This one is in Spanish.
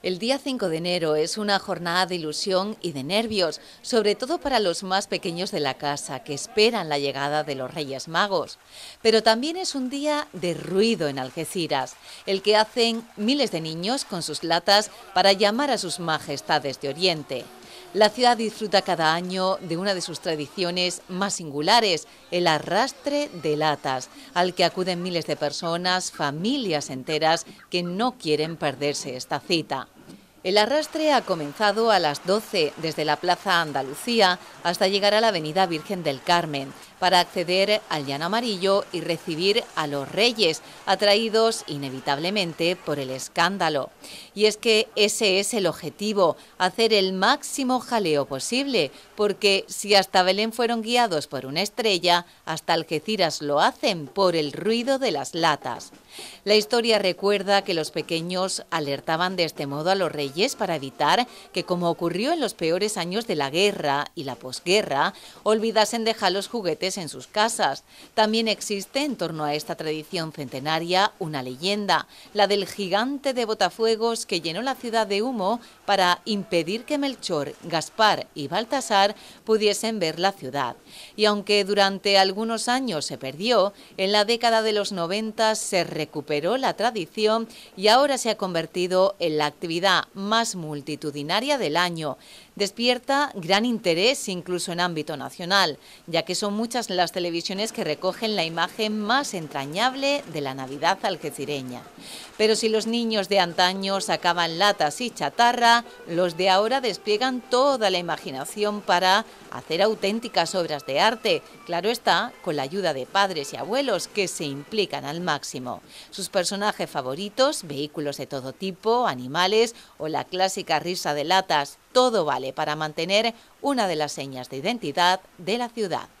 El día 5 de enero es una jornada de ilusión y de nervios, sobre todo para los más pequeños de la casa que esperan la llegada de los Reyes Magos. Pero también es un día de ruido en Algeciras, el que hacen miles de niños con sus latas para llamar a sus majestades de Oriente. La ciudad disfruta cada año de una de sus tradiciones más singulares, el arrastre de latas, al que acuden miles de personas, familias enteras que no quieren perderse esta cita. El arrastre ha comenzado a las 12 desde la Plaza Andalucía hasta llegar a la Avenida Virgen del Carmen para acceder al Llano Amarillo y recibir a los reyes, atraídos inevitablemente por el escándalo. Y es que ese es el objetivo, hacer el máximo jaleo posible, porque si hasta Belén fueron guiados por una estrella, hasta Algeciras lo hacen por el ruido de las latas. La historia recuerda que los pequeños alertaban de este modo a los reyes para evitar que, como ocurrió en los peores años de la guerra y la posguerra, olvidasen dejar los juguetes en sus casas. También existe en torno a esta tradición centenaria una leyenda, la del gigante de botafuegos que llenó la ciudad de humo para impedir que Melchor, Gaspar y Baltasar pudiesen ver la ciudad. Y aunque durante algunos años se perdió, en la década de los 90 se recuperó la tradición y ahora se ha convertido en la actividad más multitudinaria del año. Despierta gran interés incluso en ámbito nacional, ya que son muchas las televisiones que recogen la imagen más entrañable de la Navidad algecireña. Pero si los niños de antaño sacaban latas y chatarra, los de ahora despliegan toda la imaginación para hacer auténticas obras de arte, claro está, con la ayuda de padres y abuelos que se implican al máximo. Sus personajes favoritos, vehículos de todo tipo, animales o la clásica risa de latas, todo vale para mantener una de las señas de identidad de la ciudad.